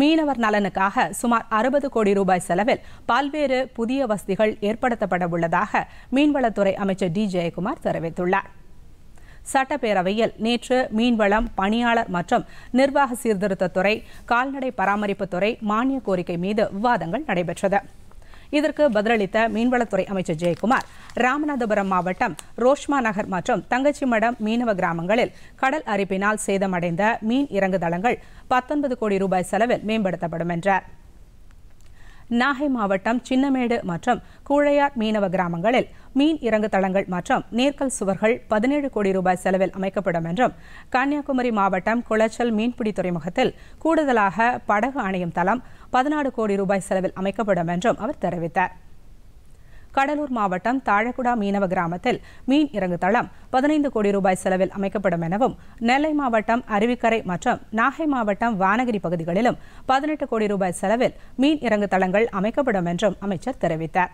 மீனவர் நலனுக்காக சுமார் அறுபது கோடி ரூபாய் செலவில் பல்வேறு புதிய வசதிகள் ஏற்படுத்தப்பட உள்ளதாக மீன்வளத்துறை அமைச்சர் டி ஜெயக்குமார் தெரிவித்துள்ளார் சட்டப்பேரவையில் நேற்று மீன்வளம் பணியாளர் மற்றும் நிர்வாக சீர்திருத்தத்துறை கால்நடை பராமரிப்புத்துறை மானிய கோரிக்கை மீது விவாதங்கள் நடைபெற்றது இதற்கு பதிலளித்த மீன்வளத்துறை அமைச்சர் ஜெயக்குமார் ராமநாதபுரம் மாவட்டம் ரோஷ்மா நகர் மற்றும் தங்கச்சிமடம் மீனவ கிராமங்களில் கடல் அரிப்பினால் சேதமடைந்த மீன் இறங்குதளங்கள் பத்தொன்பது கோடி ரூபாய் செலவில் மேம்படுத்தப்படும் என்றார் நாகை மாவட்டம் சின்னமேடு மற்றும் கூழையார் மீனவ கிராமங்களில் மீன் இறங்கு தளங்கள் மற்றும் நேர்கல் சுவர்கள் பதினேழு கோடி ரூபாய் செலவில் அமைக்கப்படும் என்றும் கன்னியாகுமரி மாவட்டம் குளச்சல் மீன்பிடி துறைமுகத்தில் கூடுதலாக படகு அணையும் தளம் பதினாறு கோடி ரூபாய் செலவில் அமைக்கப்படும் என்றும் அவர் தெரிவித்தார் கடலூர் மாவட்டம் தாழகுடா மீனவ கிராமத்தில் மீன் இறங்கு தளம் பதினைந்து கோடி ரூபாய் செலவில் அமைக்கப்படும் எனவும் நெல்லை மாவட்டம் அருவிக்கரை மற்றும் நாகை மாவட்டம் வானகிரி பகுதிகளிலும் பதினெட்டு கோடி ரூபாய் செலவில் மீன் இறங்கு தளங்கள் அமைக்கப்படும் என்றும் அமைச்சர் தெரிவித்தாா்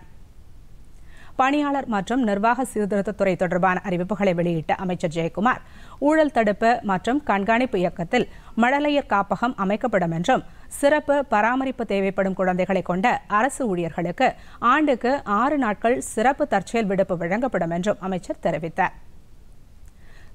பணியாளர் மற்றும் நிர்வாக சீர்திருத்தத்துறை தொடர்பான அறிவிப்புகளை வெளியிட்ட அமைச்சர் ஜெயக்குமார் ஊழல் தடுப்பு மற்றும் கண்காணிப்பு இயக்கத்தில் மழலையர் காப்பகம் அமைக்கப்படும் என்றும் சிறப்பு பராமரிப்பு தேவைப்படும் குழந்தைகளை கொண்ட அரசு ஊழியர்களுக்கு ஆண்டுக்கு ஆறு நாட்கள் சிறப்பு தற்செயல் விடுப்பு வழங்கப்படும் என்றும் அமைச்சர் தெரிவித்தார்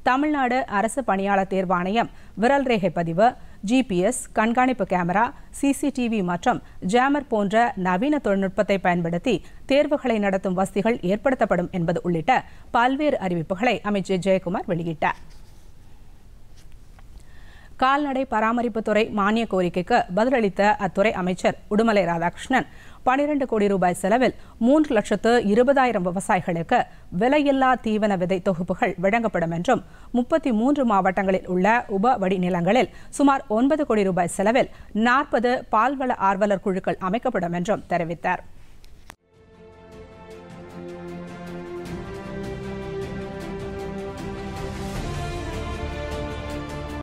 தமிழ்நாடு அரசு பணியாளர் தேர்வாணையம் விரல் ரேகை பதிவு ஜிபிஎஸ் கண்காணிப்பு கேமரா சிசிடிவி மற்றும் ஜாமர் போன்ற நவீன தொழில்நுட்பத்தை பயன்படுத்தி தேர்வுகளை நடத்தும் வசதிகள் ஏற்படுத்தப்படும் என்பது உள்ளிட்ட பல்வேறு அறிவிப்புகளை அமைச்சர் ஜெயக்குமார் வெளியிட்டார் கால்நடை பராமரிப்புத்துறை மானிய கோரிக்கைக்கு பதிலளித்த அத்துறை அமைச்சர் உடுமலை ராதாகிருஷ்ணன் பனிரெண்டு கோடி ரூபாய் செலவில் மூன்று லட்சத்து இருபதாயிரம் விவசாயிகளுக்கு விலையில்லா தீவன விதை தொகுப்புகள் வழங்கப்படும் என்றும் முப்பத்தி மூன்று மாவட்டங்களில் உள்ள உப வடிநிலங்களில் சுமார் ஒன்பது கோடி ரூபாய் செலவில் நாற்பது பால்வள ஆர்வலர் குழுக்கள் அமைக்கப்படும் என்றும் தெரிவித்தார்